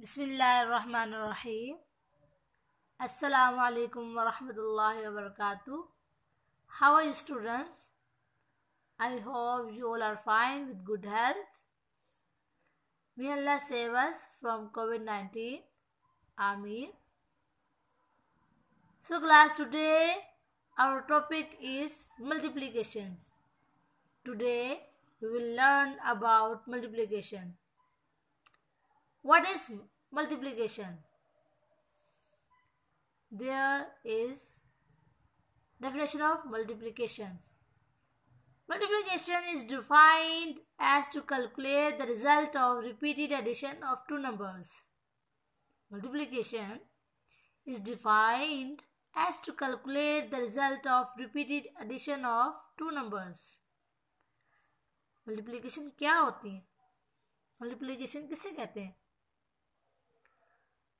wa Assalamualaikum warahmatullahi wabarakatuh. How are you students? I hope you all are fine with good health. May Allah save us from COVID-19. Ameen. So class today our topic is multiplication. Today we will learn about multiplication. What is multiplication? There is definition of multiplication. Multiplication is defined as to calculate the result of repeated addition of two numbers. Multiplication is defined as to calculate the result of repeated addition of two numbers. Multiplication क्या होती है Multiplication किसे कहते हैं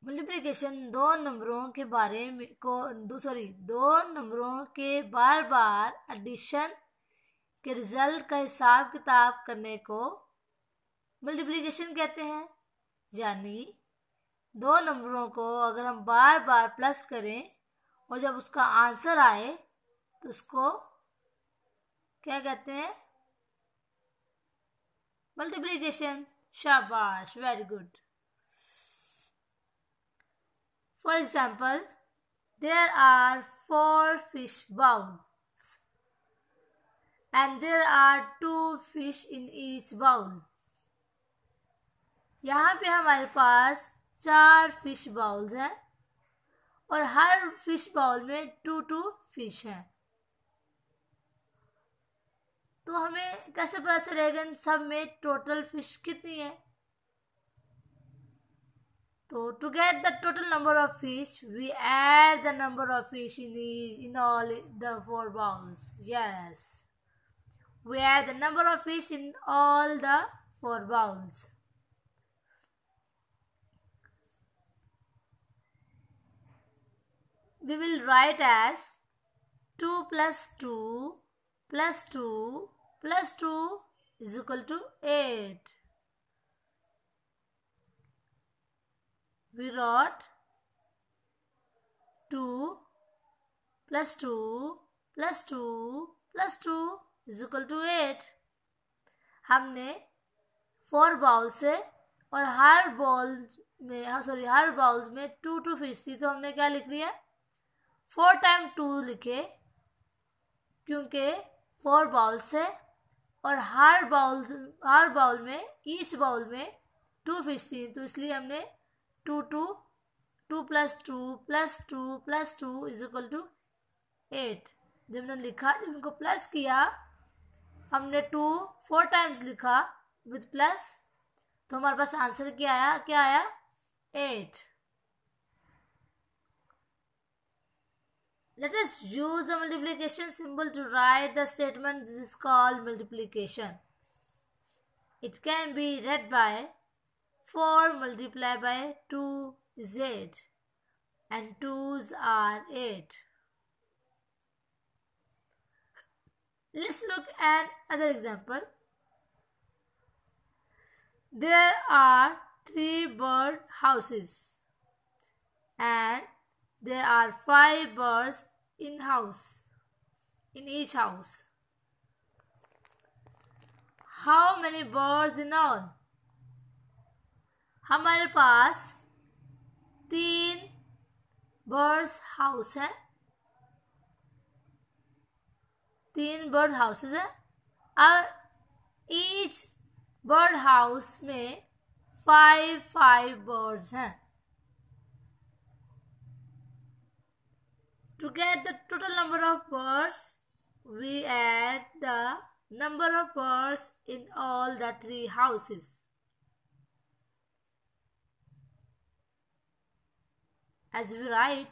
multiplication दो नंबरों के बारे में को दो सॉरी दो नंबरों के बार बार एडिशन के रिजल्ट का हिसाब किताब करने को मल्टीप्लिकेशन कहते हैं यानी दो नंबरों को अगर हम बार बार प्लस करें और जब उसका आंसर आए तो उसको क्या कहते हैं मल्टीप्लिकेशन शाबाश very good For example, there are four fish bowls and there are two fish in each bowl. यहाँ पे हमारे पास चार fish bowls हैं और हर fish bowl में two two fish हैं तो हमें कैसे पता चलेगा इन सब में टोटल फिश कितनी है So to get the total number of fish, we add the number of fish in, the, in all the four bowls. Yes. We add the number of fish in all the four bowls. We will write as 2 plus 2 plus 2 plus 2 is equal to 8. We write two plus two plus two plus two is equal to eight हमने four bowl से और हर ball में हाँ sorry हर bowls में two two fish थी तो हमने क्या लिख लिया फोर टाइम टू लिखे क्योंकि फोर बाउल से और हर बाउल हर बाउल में ईच बाउल में टू फिश थी तो इसलिए हमने two two two plus two plus two plus two is equal to eight जब हमने लिखा जब इनको प्लस किया हमने टू फोर टाइम्स लिखा विद प्लस तो हमारे पास आंसर क्या आया क्या आया eight let's use the multiplication symbol to write the statement this is called multiplication it can be read by 4 multiplied by 2 is 8 and 2's are 8. Let's look at another example. There are three bird houses and there are five birds in house in each house. How many birds in all? हमारे पास तीन birds house है तीन bird houses है और each bird house में five five birds हैं to get the total number of birds we add the number of birds in all the three houses As we write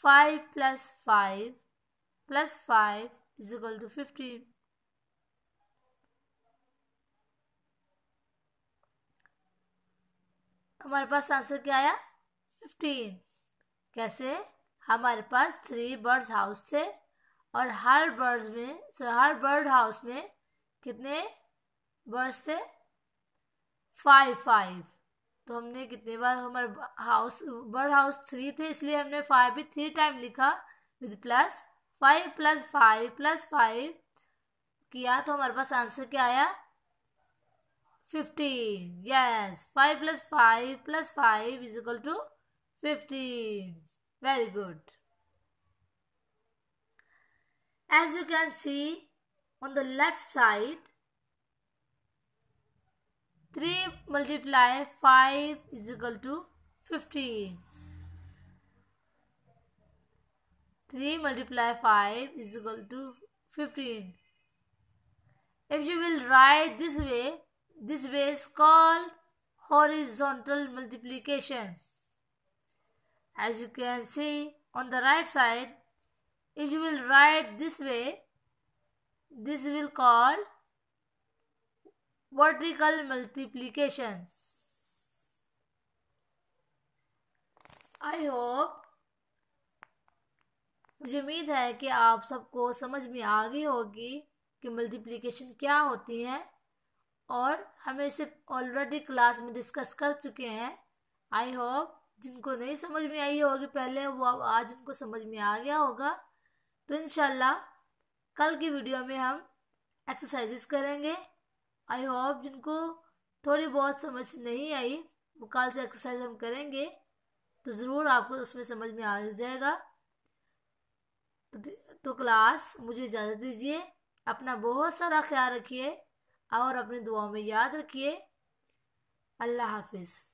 5 plus 5 plus 5 is equal to 15. हमारे पास answer क्या आया 15. कैसे हमारे पास three birds house थे और हर birds में सो हर bird house में कितने बर्ड्स थे फाइव फाइव तो हमने कितने बार हमारे हाउस बर्ड हाउस थ्री थे इसलिए हमने फाइव भी थ्री टाइम लिखा with plus five plus five plus five किया तो हमारे पास आंसर क्या आया fifteen yes five plus five plus five is equal to fifteen very good as you can see on the left side 3 multiply 5 is equal to 15. 3 multiply 5 is equal to 15. If you will write this way, this way is called horizontal multiplication. As you can see on the right side, if you will write this way, this will call vertical multiplication I hope मुझे उम्मीद है कि आप सबको समझ में आ गई होगी कि मल्टीप्लीकेशन क्या होती है और हमें इसे ऑलरेडी क्लास में डिस्कस कर चुके हैं आई होप जिनको नहीं समझ में आई होगी पहले वो अब आज उनको समझ में आ गया होगा तो इन कल की वीडियो में हम एक्सरसाइजेस करेंगे आई होप जिनको थोड़ी बहुत समझ नहीं आई वो कल से एक्सरसाइज हम करेंगे तो ज़रूर आपको उसमें समझ में आ जाएगा तो, तो क्लास मुझे इजाज़त दीजिए अपना बहुत सारा ख्याल रखिए और अपनी दुआओं में याद रखिए अल्लाह हाफिज़